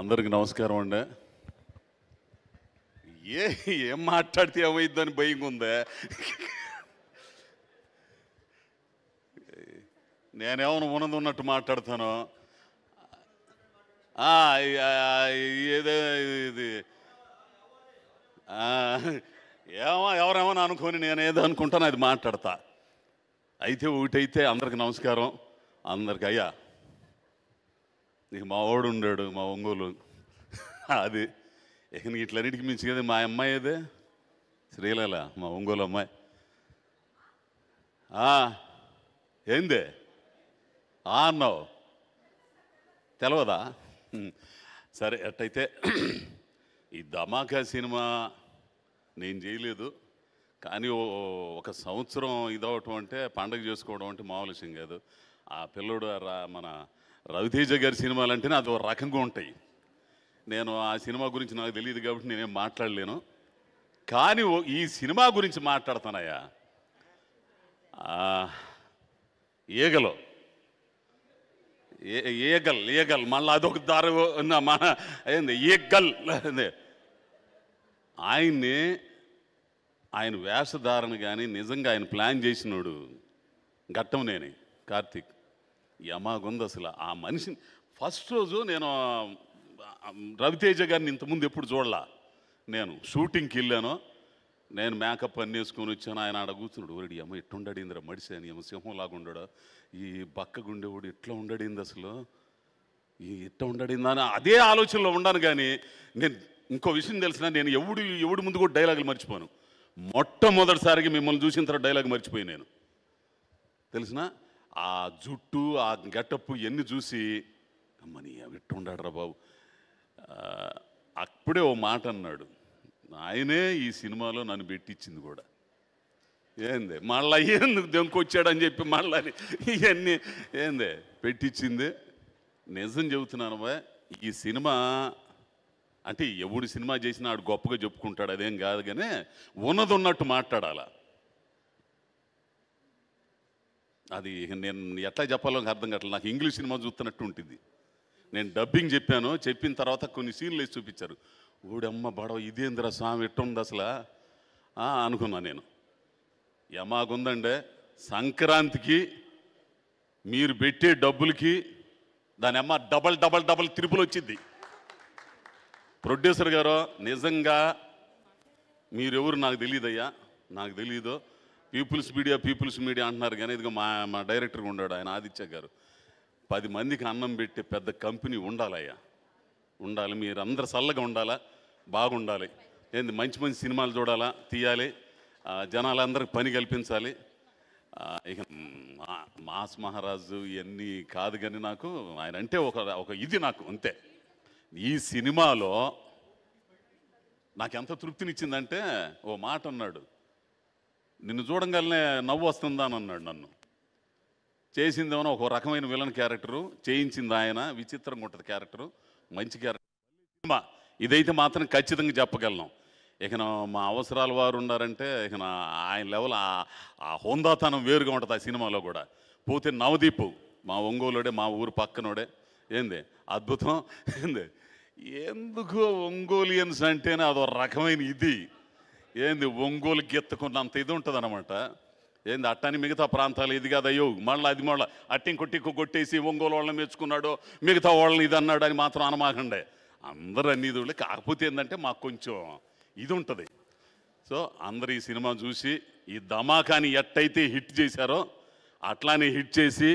అందరికి నమస్కారం అండి ఏ ఏం మాట్లాడితే ఏమైందని భయం ఉందే నేనేమైనా ఉన్నది ఉన్నట్టు మాట్లాడతాను ఏదో ఇది ఏమో ఎవరేమో అనుకోని నేను ఏదో అనుకుంటాను అది మాట్లాడతా అయితే ఒకటైతే అందరికి నమస్కారం అందరికి అయ్యా నీకు మా వాడు ఉండాడు మా ఒంగోలు అది ఇక ఇట్లన్నిటికి మించి కదా మా అమ్మాయి అదే శ్రీలల మా ఒంగోలు అమ్మాయి ఏంది ఆ అన్నావు తెలవదా సరే అట్టయితే ఈ ధమాకా సినిమా నేను చేయలేదు కానీ ఒక సంవత్సరం ఇదవటం అంటే పండగ చేసుకోవడం అంటే మామూలు విషయం కాదు ఆ పిల్లడు మన రవితేజ గారి సినిమాలు అంటేనే అది ఒక రకంగా ఉంటాయి నేను ఆ సినిమా గురించి నాకు తెలియదు కాబట్టి నేనేం మాట్లాడలేను కానీ ఈ సినిమా గురించి మాట్లాడుతున్నాయా ఏగలో ఏగల్ ఏగల్ మళ్ళీ అదొక దారి మన ఏంది ఏగల్ ఆయన్ని ఆయన వేషధారణ కానీ నిజంగా ఆయన ప్లాన్ చేసినోడు ఘట్టం నేనే కార్తీక్ యమాగుంది అసలు ఆ మనిషిని ఫస్ట్ రోజు నేను రవితేజ గారిని ఇంతకుముందు ఎప్పుడు చూడలా నేను షూటింగ్కి వెళ్ళాను నేను మేకప్ అన్ని వేసుకొని వచ్చాను ఆయన ఆడ కూర్చున్నాడు ఓడి అమ్మ ఇట్టుండడు ఇంద్ర మడిసి అని ఏమో లాగా ఉండడు ఈ బక్కగుండేవాడు ఇట్లా ఉండడింది అసలు ఈ ఇట్లా ఉండడింది అని అదే ఆలోచనలో ఉండాను కానీ నేను ఇంకో విషయం తెలిసిన నేను ఎవడు ఎవడు ముందు కూడా డైలాగులు మర్చిపోను మొట్టమొదటిసారికి మిమ్మల్ని చూసిన తర్వాత డైలాగ్ మర్చిపోయి నేను తెలిసినా ఆ జుట్టు ఆ గెటప్పు ఎన్ని చూసి అమ్మని విట్టుండాడు రా బాబు అప్పుడే ఓ మాట అన్నాడు ఆయనే ఈ సినిమాలో నన్ను పెట్టించింది కూడా ఏంది మళ్ళీ ఎందుకు దెంకొచ్చాడని చెప్పి మళ్ళీ ఇవన్నీ ఏంది పెట్టించింది నిజం చెబుతున్నాను బా ఈ సినిమా అంటే ఎవడు సినిమా చేసినా ఆడు గొప్పగా చెప్పుకుంటాడు అదేం కాదు కానీ ఉన్నది ఉన్నట్టు మాట్లాడాలా అది నేను ఎట్లా చెప్పాలో అర్థం కావట్లేదు నాకు ఇంగ్లీష్ సినిమా చూస్తున్నట్టు ఉంటుంది నేను డబ్బింగ్ చెప్పాను చెప్పిన తర్వాత కొన్ని సీన్లు వేసి చూపించారు ఊడమ్మ బడవ ఇదేంద్ర స్వామి ఎట్టుంది అసలు అనుకున్నా నేను ఎమాగుందండే సంక్రాంతికి మీరు పెట్టే డబ్బులకి దాని అమ్మ డబల్ డబల్ డబల్ తిరుపులు వచ్చింది ప్రొడ్యూసర్ గారు నిజంగా మీరెవరు నాకు తెలియదయ్యా నాకు తెలియదు పీపుల్స్ మీడియా పీపుల్స్ మీడియా అంటున్నారు కానీ ఇదిగో మా మా డైరెక్టర్గా ఉండాడు ఆయన ఆదిత్య గారు పది మందికి అన్నం పెట్టే పెద్ద కంపెనీ ఉండాలయ్యా ఉండాలి మీరు అందరు చల్లగా ఉండాలా బాగుండాలి ఏంది మంచి మంచి సినిమాలు చూడాలా తీయాలి జనాలందరికి పని కల్పించాలి ఇక మాస్ మహారాజు ఇవన్నీ కాదు కానీ నాకు ఆయన అంటే ఒక ఒక ఇది నాకు అంతే ఈ సినిమాలో నాకు ఎంత తృప్తినిచ్చిందంటే ఓ మాట అన్నాడు నిన్ను చూడంగానే నవ్వు వస్తుందా అని అన్నాడు నన్ను చేసిందేమో ఒక రకమైన విలన్ క్యారెక్టరు చేయించింది ఆయన విచిత్రంగా ఉంటుంది క్యారెక్టరు మంచి క్యారెక్టర్ సినిమా ఇదైతే మాత్రం ఖచ్చితంగా చెప్పగలను ఇక మా అవసరాల వారు ఉన్నారంటే ఇక ఆయన లెవెల్ ఆ హోందాతనం వేరుగా ఉంటుంది ఆ సినిమాలో కూడా పోతే నవదీప్ మా ఒంగోలుడే మా ఊరు పక్కనోడే ఏంది అద్భుతం ఏంది ఎందుకు ఒంగోలియన్స్ అంటేనే అదో రకమైన ఇది ఏంది ఒంగోలు గెత్తుకున్నంత ఇది ఉంటుంది అనమాట ఏంది అట్టని మిగతా ప్రాంతాలు ఇది కాదు అయ్యో మళ్ళీ అది మళ్ళీ అట్టింగ్ కొట్టి కొట్టేసి ఒంగోలు వాళ్ళని మెచ్చుకున్నాడు మిగతా వాళ్ళని ఇది అన్నాడు అని మాత్రం అనమాకండే అందరు అన్నిధులు కాకపోతే ఏంటంటే మాకు కొంచెం ఇది ఉంటుంది సో అందరు ఈ సినిమా చూసి ఈ ధమాకాని ఎట్టయితే హిట్ చేశారో అట్లానే హిట్ చేసి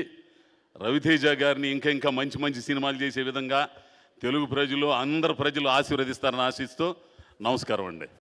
రవితేజ గారిని ఇంకా ఇంకా మంచి మంచి సినిమాలు చేసే విధంగా తెలుగు ప్రజలు అందరు ప్రజలు ఆశీర్వదిస్తారని ఆశిస్తూ నమస్కారం అండి